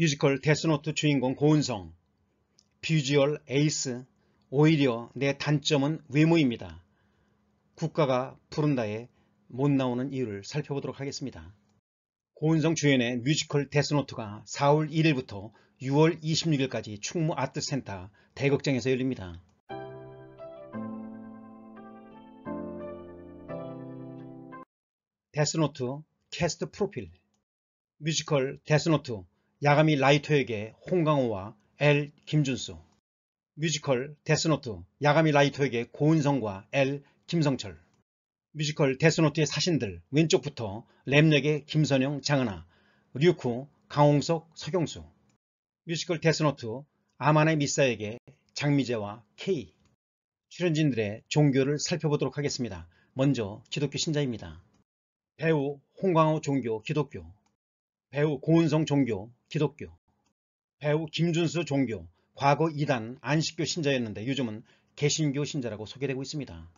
뮤지컬 데스노트 주인공 고은성 비주얼 에이스 오히려 내 단점은 외모입니다. 국가가 부른다에못 나오는 이유를 살펴보도록 하겠습니다. 고은성 주연의 뮤지컬 데스노트가 4월 1일부터 6월 26일까지 충무 아트센터 대극장에서 열립니다. 데스노트 캐스트 프로필 뮤지컬 데스노트 야가미 라이토에게 홍강호와 엘 김준수 뮤지컬 데스노트 야가미 라이토에게 고은성과 엘 김성철 뮤지컬 데스노트의 사신들 왼쪽부터 램렉의 김선영 장은아 류쿠 강홍석 서경수 뮤지컬 데스노트 아만의 미사에게 장미재와 K 출연진들의 종교를 살펴보도록 하겠습니다. 먼저 기독교 신자입니다. 배우 홍광호 종교 기독교 배우 고은성 종교, 기독교, 배우 김준수 종교, 과거 2단 안식교 신자였는데 요즘은 개신교 신자라고 소개되고 있습니다.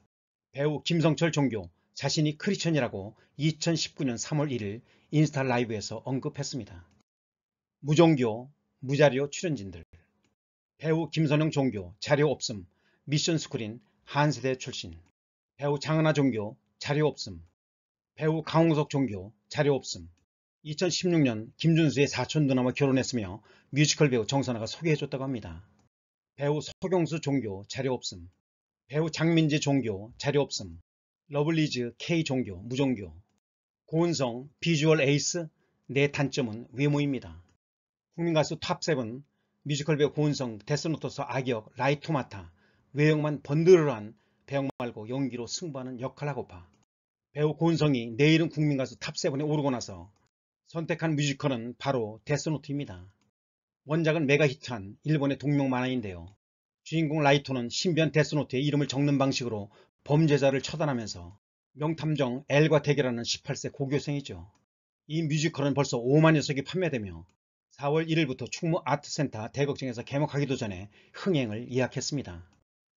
배우 김성철 종교, 자신이 크리천이라고 2019년 3월 1일 인스타 라이브에서 언급했습니다. 무종교, 무자료 출연진들 배우 김선영 종교, 자료 없음, 미션 스크린, 한세대 출신 배우 장은하 종교, 자료 없음 배우 강홍석 종교, 자료 없음 2016년 김준수의 사촌 누나와 결혼했으며 뮤지컬 배우 정선아가 소개해줬다고 합니다. 배우 서경수 종교 자료 없음 배우 장민지 종교 자료 없음 러블리즈 K 종교 무종교 고은성 비주얼 에이스 내 단점은 외모입니다. 국민가수 탑7 뮤지컬 배우 고은성 데스노트스 악역 라이토마타 외형만 번드르한 배역 말고 연기로 승부하는 역할하고파 배우 고은성이 내일은 국민가수 탑7에 오르고 나서 선택한 뮤지컬은 바로 데스노트입니다. 원작은 메가히트한 일본의 동명 만화인데요. 주인공 라이토는 신변데스노트의 이름을 적는 방식으로 범죄자를 처단하면서 명탐정 엘과 대결하는 18세 고교생이죠. 이 뮤지컬은 벌써 5만 여석이 판매되며 4월 1일부터 충무 아트센터 대극장에서 개막하기도 전에 흥행을 예약했습니다.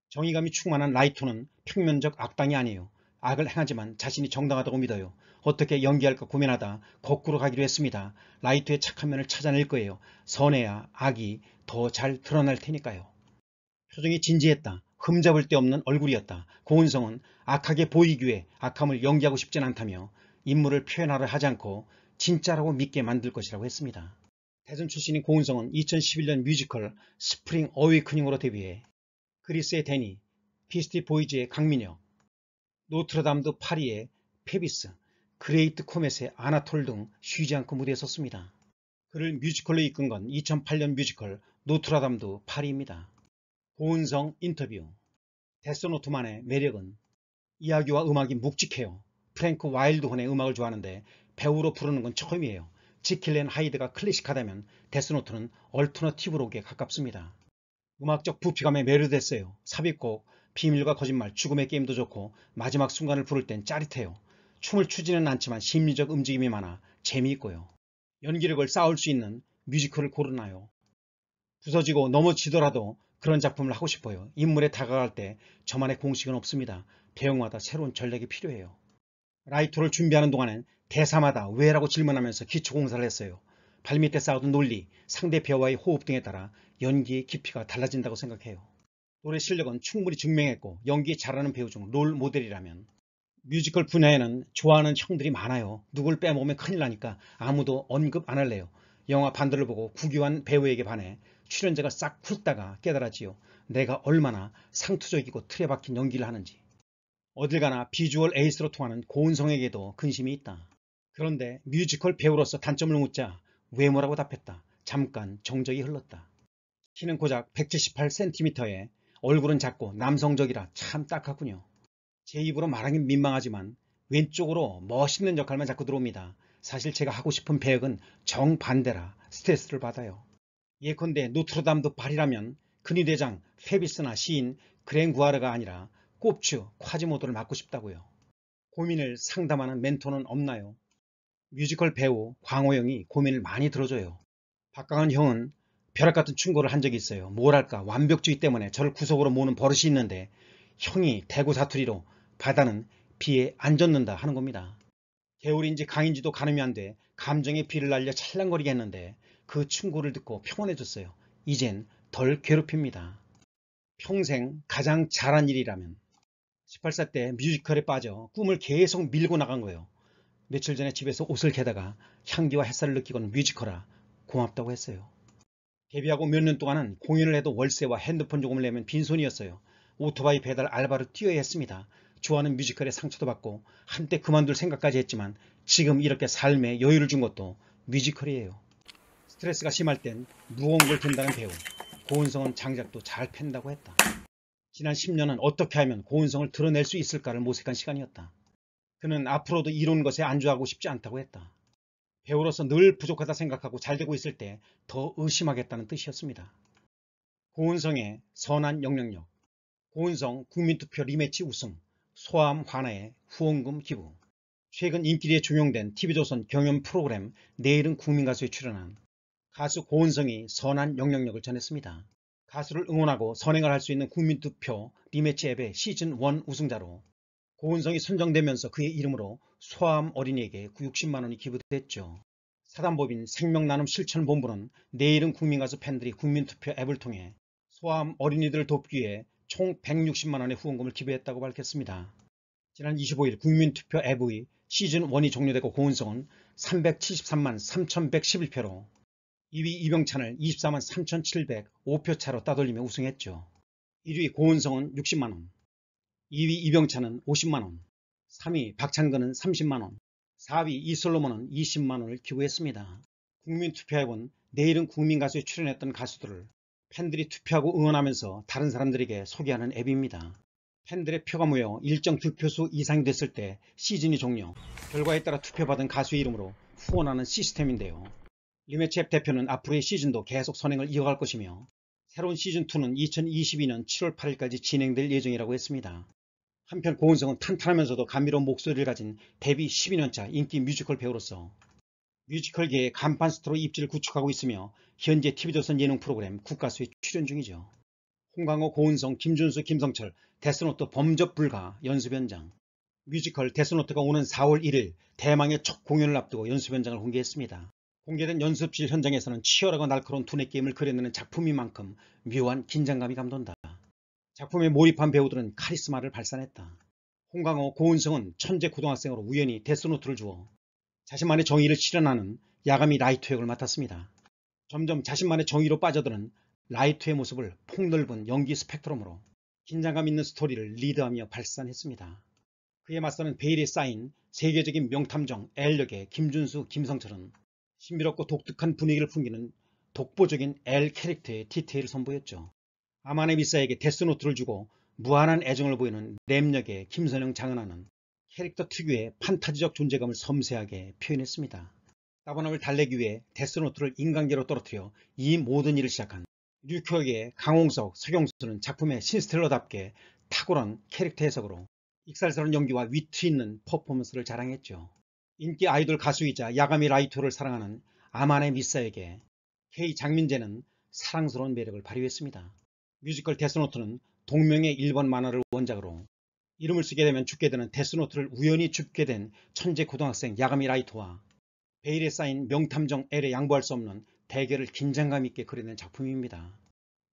정의감이 충만한 라이토는 평면적 악당이 아니에요. 악을 행하지만 자신이 정당하다고 믿어요. 어떻게 연기할까 고민하다 거꾸로 가기로 했습니다. 라이트의 착한 면을 찾아낼 거예요. 선해야 악이 더 잘 드러날 테니까요. 표정이 진지했다. 흠잡을 데 없는 얼굴이었다. 고은성은 악하게 보이기 위해 악함을 연기하고 싶진 않다며 인물을 표현하려 하지 않고 진짜라고 믿게 만들 것이라고 했습니다. 대전 출신인 고은성은 2011년 뮤지컬 스프링 어웨이크닝으로 데뷔해 그리스의 데니, 피스티 보이즈의 강민혁, 노트르담드 파리의 페비스, 그레이트 코멧의 아나톨 등 쉬지 않고 무대에 섰습니다. 그를 뮤지컬로 이끈 건 2008년 뮤지컬 노트라담드 파리입니다. 고은성 인터뷰 데스 노트만의 매력은 이야기와 음악이 묵직해요. 프랭크 와일드혼의 음악을 좋아하는데 배우로 부르는 건 처음이에요. 지킬렌 하이드가 클래식하다면 데스노트는 얼터너티브록에 가깝습니다. 음악적 부피감에 매료됐어요. 삽입곡 비밀과 거짓말, 죽음의 게임도 좋고 마지막 순간을 부를 땐 짜릿해요. 춤을 추지는 않지만 심리적 움직임이 많아 재미있고요. 연기력을 쌓을 수 있는 뮤지컬을 고르나요. 부서지고 넘어지더라도 그런 작품을 하고 싶어요. 인물에 다가갈 때 저만의 공식은 없습니다. 배역마다 새로운 전략이 필요해요. 라이터를 준비하는 동안엔 대사마다 왜라고 질문하면서 기초공사를 했어요. 발밑에 쌓아둔 논리, 상대 배우와의 호흡 등에 따라 연기의 깊이가 달라진다고 생각해요. 노래 실력은 충분히 증명했고 연기 잘하는 배우 중 롤 모델이라면 뮤지컬 분야에는 좋아하는 형들이 많아요. 누굴 빼먹으면 큰일 나니까 아무도 언급 안 할래요. 영화 반도를 보고 구교한 배우에게 반해 출연자가 싹 훑다가 깨달았지요. 내가 얼마나 상투적이고 틀에 박힌 연기를 하는지. 어딜 가나 비주얼 에이스로 통하는 고은성에게도 근심이 있다. 그런데 뮤지컬 배우로서 단점을 묻자 외모라고 답했다. 잠깐 정적이 흘렀다. 키는 고작 178cm에 얼굴은 작고 남성적이라 참 딱하군요. 제 입으로 말하긴 민망하지만 왼쪽으로 멋있는 역할만 자꾸 들어옵니다. 사실 제가 하고 싶은 배역은 정반대라 스트레스를 받아요. 예컨대 노트르담도 발이라면 근위대장 페비스나 시인 그랭구아르가 아니라 꼽추 콰지모도를 맡고 싶다고요. 고민을 상담하는 멘토는 없나요? 뮤지컬 배우 광호영이 고민을 많이 들어줘요. 박강한 형은 벼락 같은 충고를 한 적이 있어요. 뭐랄까 완벽주의 때문에 저를 구석으로 모는 버릇이 있는데 형이 대구 사투리로 바다는 비에 안 젖는다 하는 겁니다. 개울인지 강인지도 가늠이 안 돼 감정의 비를 날려 찰랑거리게 했는데 그 충고를 듣고 평온해졌어요. 이젠 덜 괴롭힙니다. 평생 가장 잘한 일이라면 18살 때 뮤지컬에 빠져 꿈을 계속 밀고 나간 거예요. 며칠 전에 집에서 옷을 캐다가 향기와 햇살을 느끼고는 뮤지컬아 고맙다고 했어요. 데뷔하고 몇 년 동안은 공연을 해도 월세와 핸드폰 조금을 내면 빈손이었어요. 오토바이 배달 알바를 뛰어야 했습니다. 좋아하는 뮤지컬에 상처도 받고 한때 그만둘 생각까지 했지만 지금 이렇게 삶에 여유를 준 것도 뮤지컬이에요. 스트레스가 심할 땐 무언가를 든다는 배우 고은성은 장작도 잘 팬다고 했다. 지난 10년은 어떻게 하면 고은성을 드러낼 수 있을까를 모색한 시간이었다. 그는 앞으로도 이런 것에 안주하고 싶지 않다고 했다. 배우로서 늘 부족하다 생각하고 잘 되고 있을 때 더 의심하겠다는 뜻이었습니다. 고은성의 선한 영향력 고은성 국민투표 리매치 우승 소아암 환아의 후원금 기부 최근 인기리에 종용된 TV조선 경연 프로그램 내일은 국민가수에 출연한 가수 고은성이 선한 영향력을 전했습니다. 가수를 응원하고 선행을 할 수 있는 국민투표 리매치 앱의 시즌1 우승자로 오은성이 선정되면서 그의 이름으로 소아암 어린이에게 9 60만원이 기부됐죠. 사단법인 생명나눔 실천본부는 내일은 국민가수 팬들이 국민투표 앱을 통해 소아암 어린이들을 돕기 위해 총 160만원의 후원금을 기부했다고 밝혔습니다. 지난 25일 국민투표 앱의 시즌1이 종료되고 고은성은 373만 3111표로 2위 이병찬을 24만 3705표 차로 따돌리며 우승했죠. 1위 고은성은 60만원, 2위 이병찬은 50만원, 3위 박찬근은 30만원, 4위 이솔로몬은 20만원을 기부했습니다. 국민투표해본 내일은 국민가수에 출연했던 가수들을 팬들이 투표하고 응원하면서 다른 사람들에게 소개하는 앱입니다. 팬들의 표가 모여 일정 투표수 이상이 됐을 때 시즌이 종료, 결과에 따라 투표받은 가수 의 이름으로 후원하는 시스템인데요. 리메치앱 대표는 앞으로의 시즌도 계속 선행을 이어갈 것이며 새로운 시즌2는 2022년 7월 8일까지 진행될 예정이라고 했습니다. 한편 고은성은 탄탄하면서도 감미로운 목소리를 가진 데뷔 12년차 인기 뮤지컬 배우로서 뮤지컬계의 간판 스타로 입지를 구축하고 있으며 현재 TV조선 예능 프로그램 국가수에 출연 중이죠. 홍강호, 고은성, 김준수, 김성철, 데스노트 범접 불가 연습 현장 뮤지컬 데스노트가 오는 4월 1일 대망의 첫 공연을 앞두고 연습 현장을 공개했습니다. 공개된 연습실 현장에서는 치열하고 날카로운 두뇌 게임을 그려내는 작품인 만큼 묘한 긴장감이 감돈다. 작품에 몰입한 배우들은 카리스마를 발산했다. 홍강호, 고은성은 천재 고등학생으로 우연히 데스노트를 주어 자신만의 정의를 실현하는 야가미 라이트 역을 맡았습니다. 점점 자신만의 정의로 빠져드는 라이트의 모습을 폭넓은 연기 스펙트럼으로 긴장감 있는 스토리를 리드하며 발산했습니다. 그에 맞서는 베일에 쌓인 세계적인 명탐정 엘 역의 김준수, 김성철은 신비롭고 독특한 분위기를 풍기는 독보적인 엘 캐릭터의 디테일을 선보였죠. 아마네미사에게 데스노트를 주고 무한한 애정을 보이는 냄력의 김선영 장은하는 캐릭터 특유의 판타지적 존재감을 섬세하게 표현했습니다. 따분함을 달래기 위해 데스노트를 인간계로 떨어뜨려 이 모든 일을 시작한 뉴욕의 강홍석, 서경수는 작품의 신스텔러답게 탁월한 캐릭터 해석으로 익살스러운 연기와 위트 있는 퍼포먼스를 자랑했죠. 인기 아이돌 가수이자 야가미 라이토를 사랑하는 아만의 미사에게 K 장민재는 사랑스러운 매력을 발휘했습니다. 뮤지컬 데스노트는 동명의 일본 만화를 원작으로 이름을 쓰게 되면 죽게 되는 데스노트를 우연히 죽게 된 천재 고등학생 야가미 라이토와 베일에 쌓인 명탐정 엘에 양보할 수 없는 대결을 긴장감 있게 그려낸 작품입니다.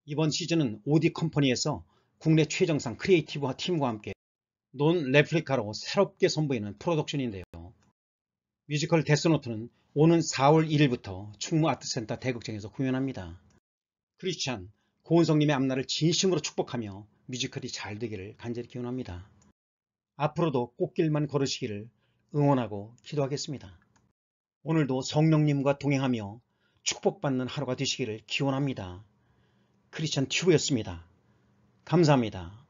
이번 시즌은 오디 컴퍼니에서 국내 최정상 크리에이티브화 팀과 함께 논 레플리카로 새롭게 선보이는 프로덕션인데요. 뮤지컬 데스노트는 오는 4월 1일부터 충무아트센터 대극장에서 공연합니다. 크리스찬, 고은성님의 앞날을 진심으로 축복하며 뮤지컬이 잘 되기를 간절히 기원합니다. 앞으로도 꽃길만 걸으시기를 응원하고 기도하겠습니다. 오늘도 성령님과 동행하며 축복받는 하루가 되시기를 기원합니다. 크리스천 튜브였습니다. 감사합니다.